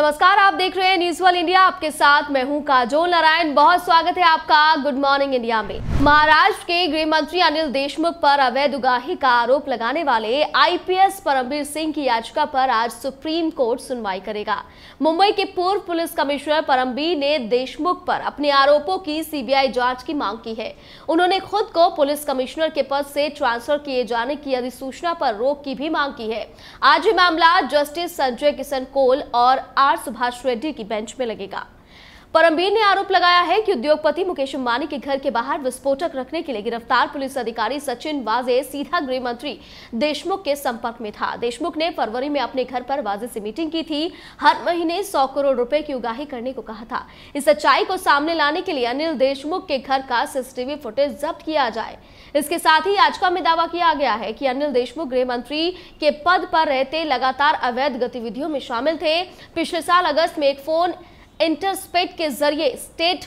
नमस्कार आप देख रहे हैं न्यूज वन इंडिया आपके साथ मैं हूं काजोल नारायण बहुत स्वागत है आपका गुड मॉर्निंग इंडिया में महाराष्ट्र के गृह मंत्री अनिल देशमुख पर अवैध उगाही का आरोप लगाने वाले आईपीएस परमवीर सिंह की याचिका पर आज सुप्रीम कोर्ट सुनवाई करेगा मुंबई के पूर्व पुलिस कमिश्नर परमवीर ने देशमुख पर अपने आरोपों की सीबीआई जाँच की मांग की है उन्होंने खुद को पुलिस कमिश्नर के पद से ट्रांसफर किए जाने की अधिसूचना पर रोक की भी मांग की है आज ये मामला जस्टिस संजय किशन कोल और सुभाष रेड्डी की बेंच में लगेगा परमबीर ने आरोप लगाया है कि उद्योगपति मुकेश अंबानी के घर के बाहर विस्फोटक रखने के लिए गिरफ्तार पुलिस अधिकारी सचिन वाजे सीधा गृह मंत्री देशमुख के संपर्क में था देशमुख ने फरवरी में अपने घर पर वाजे से मीटिंग की थी हर महीने सौ करोड़ रुपए की उगाही करने को कहा था इस सच्चाई को सामने लाने के लिए अनिल देशमुख के घर का सीसीटीवी फुटेज जब्त किया जाए इसके साथ ही याचिका में दावा किया गया है कि अनिल देशमुख गृह मंत्री के पद पर रहते लगातार अवैध गतिविधियों में शामिल थे पिछले साल अगस्त में एक फोन इंटरस्पेट के जरिए स्टेट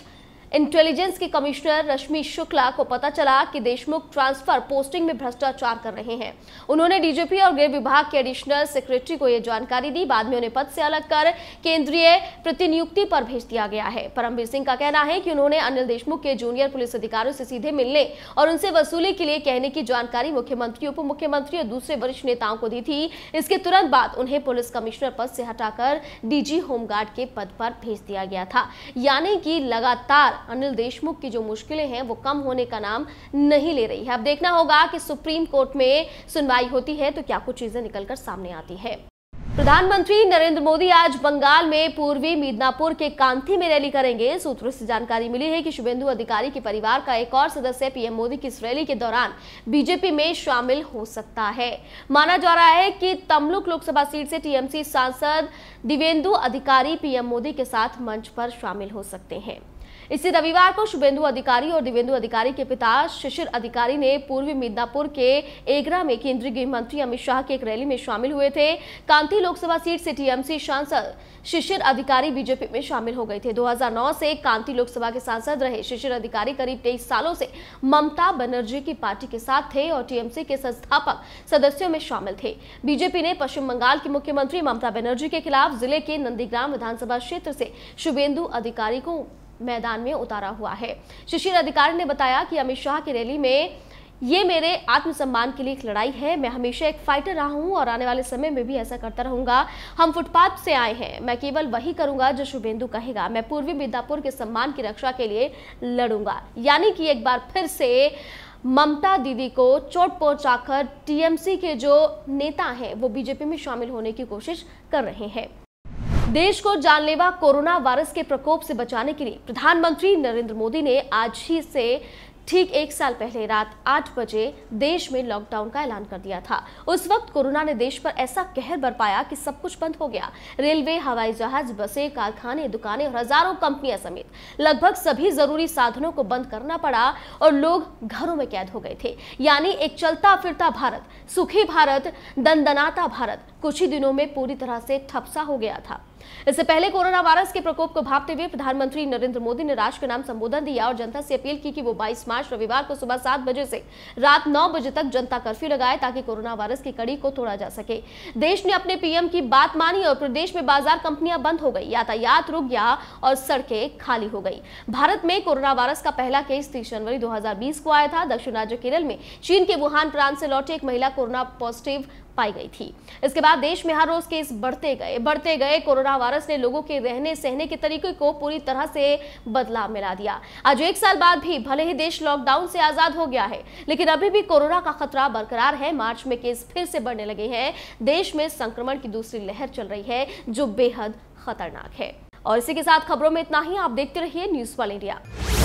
इंटेलिजेंस के कमिश्नर रश्मि शुक्ला को पता चला कि देशमुख ट्रांसफर पोस्टिंग में भ्रष्टाचार कर रहे हैं उन्होंने डीजीपी और गृह विभाग के एडिशनल सेक्रेटरी को यह जानकारी दी बाद में उन्हें पद से अलग कर केंद्रीय प्रतिनियुक्ति पर भेज दिया गया है परमवीर सिंह का कहना है कि उन्होंने अनिल देशमुख के जूनियर पुलिस अधिकारियों से सीधे मिलने और उनसे वसूली के लिए कहने की जानकारी मुख्यमंत्री उप मुख्यमंत्री और दूसरे वरिष्ठ नेताओं को दी थी इसके तुरंत बाद उन्हें पुलिस कमिश्नर पद से हटाकर डीजी होमगार्ड के पद पर भेज दिया गया था यानी कि लगातार अनिल देशमुख की जो मुश्किलें हैं वो कम होने का नाम नहीं ले रही है अब देखना होगा कि सुप्रीम कोर्ट में सुनवाई होती है तो क्या कुछ चीजें निकलकर सामने आती है प्रधानमंत्री नरेंद्र मोदी आज बंगाल में पूर्वी मिदनापुर के कांथी में रैली करेंगे सूत्रों से जानकारी मिली है कि शुभेंदु अधिकारी के परिवार का एक और सदस्य पीएम मोदी की इस रैली के दौरान बीजेपी में शामिल हो सकता है माना जा रहा है कि तमलुक लोकसभा सीट से टीएमसी सांसद दिवेंदु अधिकारी पीएम मोदी के साथ मंच पर शामिल हो सकते हैं इसी रविवार को शुभेंदु अधिकारी और दिवेंदु अधिकारी के पिता शिशिर अधिकारी ने पूर्वी मिदनापुर के एगरा में केंद्रीय गृह मंत्री अमित शाह की एक रैली में शामिल हुए थे कांति लोकसभा सीट से टीएमसी सांसद शिशिर अधिकारी बीजेपी में शामिल हो गए थे 2009 से कांति लोकसभा के सांसद रहे शिशिर अधिकारी करीब तेईस सालों से ममता बनर्जी की पार्टी के साथ थे और टीएमसी के संस्थापक सदस्यों में शामिल थे बीजेपी ने पश्चिम बंगाल की मुख्यमंत्री ममता बनर्जी के खिलाफ जिले के नंदीग्राम विधानसभा क्षेत्र से शुभेंदु अधिकारी को मैदान में उतारा हुआ है शिशिर अधिकारी ने बताया कि अमित शाह की रैली में ये मेरे आत्मसम्मान के लिए एक लड़ाई है मैं हमेशा एक फाइटर रहा हूँ और आने वाले समय में भी ऐसा करता रहूंगा हम फुटपाथ से आए हैं मैं केवल वही करूंगा जो शुभेंदु कहेगा मैं पूर्वी मिदनापुर के सम्मान की रक्षा के लिए लड़ूंगा यानी कि एक बार फिर से ममता दीदी को चोट पहुंचाकर टीएमसी के जो नेता हैं वो बीजेपी में शामिल होने की कोशिश कर रहे हैं देश को जानलेवा कोरोना वायरस के प्रकोप से बचाने के लिए प्रधानमंत्री नरेंद्र मोदी ने आज ही से ठीक एक साल पहले रात आठ बजे देश में लॉकडाउन का ऐलान कर दिया था उस वक्त कोरोना ने देश पर ऐसा कहर बरपाया कि सब कुछ बंद हो गया रेलवे हवाई जहाज बसें कारखाने दुकानें और हजारों कंपनियां समेत लगभग सभी जरूरी साधनों को बंद करना पड़ा और लोग घरों में कैद हो गए थे यानी एक चलता फिरता भारत सुखी भारत दनदनाता भारत कुछ ही दिनों में पूरी तरह से ठपसा हो गया था इससे पहले कोरोना वायरस के प्रकोप को भापते हुए प्रधानमंत्री नरेंद्र मोदी ने राष्ट्र के नाम संबोधन दिया और जनता से अपील की कि वो 22 मार्च रविवार को सुबह सात बजे से रात नौ बजे तक जनता कर्फ्यू लगाए ताकि कोरोना वायरस की कड़ी को तोड़ा जा सके देश ने अपने पीएम की बात मानी और प्रदेश में बाजार कंपनियां बंद हो गई यातायात रुक गया और सड़कें खाली हो गई भारत में कोरोना वायरस का पहला केस तीस जनवरी दो को आया था दक्षिण राज्य केरल में चीन के वुहान प्रांत से लौटे एक महिला कोरोना पॉजिटिव पाई गई थी इसके बाद देश में हर रोज केस बढ़ते गए बढ़ते गए कोरोना वायरस ने लोगों के रहने सहने के तरीके को पूरी तरह से बदलाव मिला दिया आज एक साल बाद भी भले ही देश लॉकडाउन से आजाद हो गया है लेकिन अभी भी कोरोना का खतरा बरकरार है मार्च में केस फिर से बढ़ने लगे हैं देश में संक्रमण की दूसरी लहर चल रही है जो बेहद खतरनाक है और इसी के साथ खबरों में इतना ही आप देखते रहिए न्यूज वाल इंडिया